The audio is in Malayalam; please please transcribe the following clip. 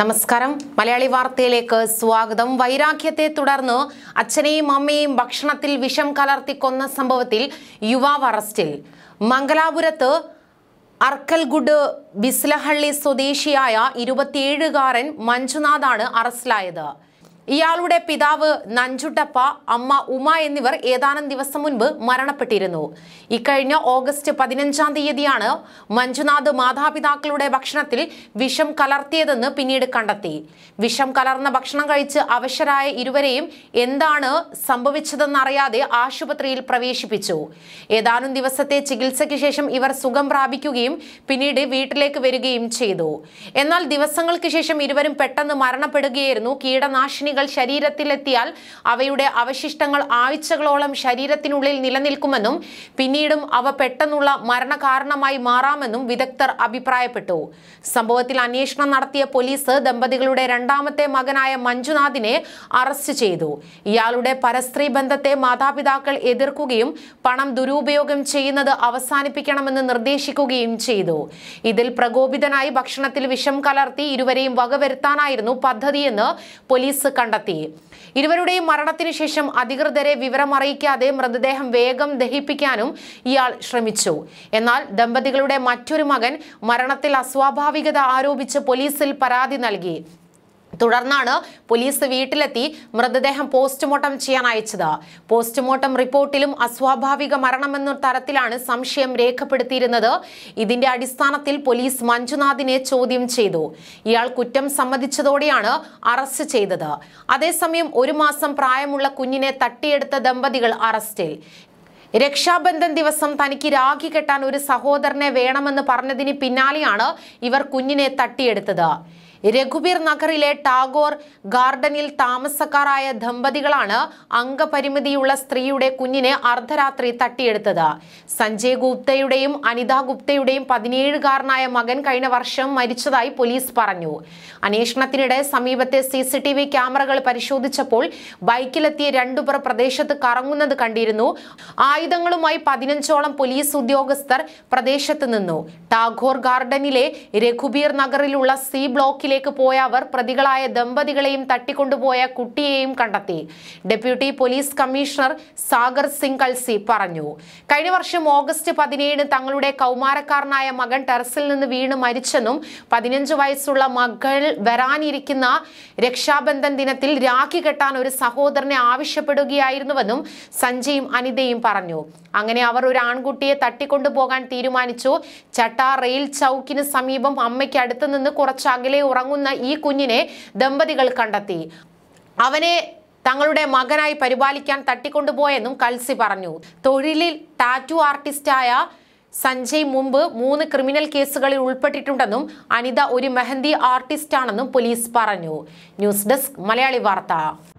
നമസ്കാരം മലയാളി വാർത്തയിലേക്ക് സ്വാഗതം വൈരാഗ്യത്തെ തുടർന്ന് അച്ഛനെയും അമ്മയെയും ഭക്ഷണത്തിൽ വിഷം കലർത്തി കൊന്ന സംഭവത്തിൽ യുവാവ് അറസ്റ്റിൽ മംഗലാപുരത്ത് അർക്കൽഗുഡ് ബിസ്ലഹള്ളി സ്വദേശിയായ ഇരുപത്തിയേഴുകാരൻ മഞ്ജുനാഥാണ് അറസ്റ്റിലായത് ഇയാളുടെ പിതാവ് നഞ്ചുട്ടപ്പ അമ്മ ഉമ എന്നിവർ ഏതാനും ദിവസം മുൻപ് മരണപ്പെട്ടിരുന്നു ഇക്കഴിഞ്ഞ ഓഗസ്റ്റ് പതിനഞ്ചാം തീയതിയാണ് മഞ്ജുനാഥ് മാതാപിതാക്കളുടെ ഭക്ഷണത്തിൽ വിഷം കലർത്തിയതെന്ന് പിന്നീട് കണ്ടെത്തി വിഷം കലർന്ന ഭക്ഷണം കഴിച്ച് അവശരായ ഇരുവരെയും എന്താണ് സംഭവിച്ചതെന്നറിയാതെ ആശുപത്രിയിൽ പ്രവേശിപ്പിച്ചു ഏതാനും ദിവസത്തെ ചികിത്സയ്ക്ക് ശേഷം ഇവർ സുഖം പ്രാപിക്കുകയും പിന്നീട് വീട്ടിലേക്ക് വരികയും ചെയ്തു എന്നാൽ ദിവസങ്ങൾക്ക് ശേഷം ഇരുവരും പെട്ടെന്ന് മരണപ്പെടുകയായിരുന്നു കീടനാശിനി വിഷാംശാണുക്കൾ ശരീരത്തിലെത്തിയാൽ അവയുടെ അവശിഷ്ടങ്ങൾ ആഴ്ചകളോളം ശരീരത്തിനുള്ളിൽ നിലനിൽക്കുമെന്നും പിന്നീടും അവ പെട്ടെന്നുള്ള മരണകാരണമായി മാറാമെന്നും വിദഗ്ധർ അഭിപ്രായപ്പെട്ടു സംഭവത്തിൽ അന്വേഷണം നടത്തിയ പോലീസ് ദമ്പതികളുടെ രണ്ടാമത്തെ മകനായ മഞ്ജുനാഥിനെ അറസ്റ്റ് ചെയ്തു ഇയാളുടെ പരസ്ത്രീ ബന്ധത്തെ മാതാപിതാക്കൾ എതിർക്കുകയും പണം ദുരുപയോഗം ചെയ്യുന്നത് അവസാനിപ്പിക്കണമെന്ന് നിർദ്ദേശിക്കുകയും ചെയ്തു ഇതിൽ പ്രകോപിതനായി ഭക്ഷണത്തിൽ വിഷം കലർത്തി ഇരുവരെയും വകവരുത്താനായിരുന്നു പദ്ധതിയെന്ന് പോലീസ് കണ്ടെത്തി ഇരുവരുടെയും മരണത്തിന് ശേഷം അധികൃതരെ വിവരമറിയിക്കാതെ മൃതദേഹം വേഗം ദഹിപ്പിക്കാനും ഇയാൾ ശ്രമിച്ചു എന്നാൽ ദമ്പതികളുടെ മറ്റൊരു മകൻ മരണത്തിൽ അസ്വാഭാവികത ആരോപിച്ച് പോലീസിൽ പരാതി നൽകി തുടർന്നാണ് പോലീസ് വീട്ടിലെത്തി മൃതദേഹം പോസ്റ്റ്മോർട്ടം ചെയ്യാൻ അയച്ചത് പോസ്റ്റ്മോർട്ടം റിപ്പോർട്ടിലും അസ്വാഭാവിക മരണമെന്ന തരത്തിലാണ് സംശയം രേഖപ്പെടുത്തിയിരുന്നത് ഇതിന്റെ അടിസ്ഥാനത്തിൽ പോലീസ് മഞ്ജുനാഥിനെ ചോദ്യം ചെയ്തു ഇയാൾ കുറ്റം സമ്മതിച്ചതോടെയാണ് അറസ്റ്റ് ചെയ്തത് അതേസമയം ഒരു മാസം പ്രായമുള്ള കുഞ്ഞിനെ തട്ടിയെടുത്ത ദമ്പതികൾ അറസ്റ്റിൽ രക്ഷാബന്ധൻ ദിവസം തനിക്ക് രാഖി കെട്ടാൻ ഒരു സഹോദരനെ വേണമെന്ന് പറഞ്ഞതിന് പിന്നാലെയാണ് ഇവർ കുഞ്ഞിനെ തട്ടിയെടുത്തത് രഘുബീർ നഗറിലെ ടാഗോർ ഗാർഡനിൽ താമസക്കാരായ ദമ്പതികളാണ് അംഗപരിമിതിയുള്ള സ്ത്രീയുടെ കുഞ്ഞിനെ അർദ്ധരാത്രി തട്ടിയെടുത്തത് സഞ്ജയ് ഗുപ്തയുടെയും അനിത ഗുപ്തയുടെയും പതിനേഴുകാരനായ മകൻ കഴിഞ്ഞ വർഷം മരിച്ചതായി പോലീസ് പറഞ്ഞു അന്വേഷണത്തിനിടെ സമീപത്തെ സി സി ടി വി ക്യാമറകൾ പരിശോധിച്ചപ്പോൾ ബൈക്കിലെത്തിയ രണ്ടുപേർ പ്രദേശത്ത് കറങ്ങുന്നത് കണ്ടിരുന്നു ആയുധങ്ങളുമായി പതിനഞ്ചോളം പോലീസ് ഉദ്യോഗസ്ഥർ പ്രദേശത്ത് നിന്നു ടാഗോർ ഗാർഡനിലെ രഘുബീർ നഗറിലുള്ള സി ബ്ലോക്കിലെ സ്റ്റേഷനിലേക്ക് പോയ അവർ പ്രതികളായ ദമ്പതികളെയും തട്ടിക്കൊണ്ടുപോയ കുട്ടിയെയും കണ്ടെത്തി deputy police commissioner Sagar Singh Kalsi പറഞ്ഞു കഴിഞ്ഞ വർഷം ഓഗസ്റ്റ് പതിനേഴിന് തങ്ങളുടെ കൗമാരക്കാരനായ മകൻ ടെറസിൽ നിന്ന് വീണ് മരിച്ചെന്നും പതിനഞ്ച് വയസ്സുള്ള മകൾ വരാനിരിക്കുന്ന രക്ഷാബന്ധൻ ദിനത്തിൽ രാഖി കെട്ടാൻ ഒരു സഹോദരനെ ആവശ്യപ്പെടുകയായിരുന്നുവെന്നും സഞ്ജയും അനിതയും പറഞ്ഞു അങ്ങനെ അവർ ഒരു ആൺകുട്ടിയെ തട്ടിക്കൊണ്ടുപോകാൻ തീരുമാനിച്ചു ചട്ട റെയിൽ ചൌക്കിന് സമീപം അമ്മയ്ക്ക് അടുത്തുനിന്ന് നിന്ന് കുറച്ചകലെ ഉറ ഉറങ്ങുന്ന ഈ കുഞ്ഞിനെ ദമ്പതികൾ കണ്ടെത്തി അവനെ തങ്ങളുടെ മകനായി പരിപാലിക്കാൻ തട്ടിക്കൊണ്ടുപോയെന്നും കൽസി പറഞ്ഞു തൊഴിലിൽ ടാറ്റു ആർട്ടിസ്റ്റായ സഞ്ജയ് മുമ്പ് മൂന്ന് ക്രിമിനൽ കേസുകളിൽ ഉൾപ്പെട്ടിട്ടുണ്ടെന്നും അനിത ഒരു മെഹന്തി ആർട്ടിസ്റ്റാണെന്നും പോലീസ് പറഞ്ഞു ന്യൂസ് ഡെസ്ക് മലയാളി വാർത്ത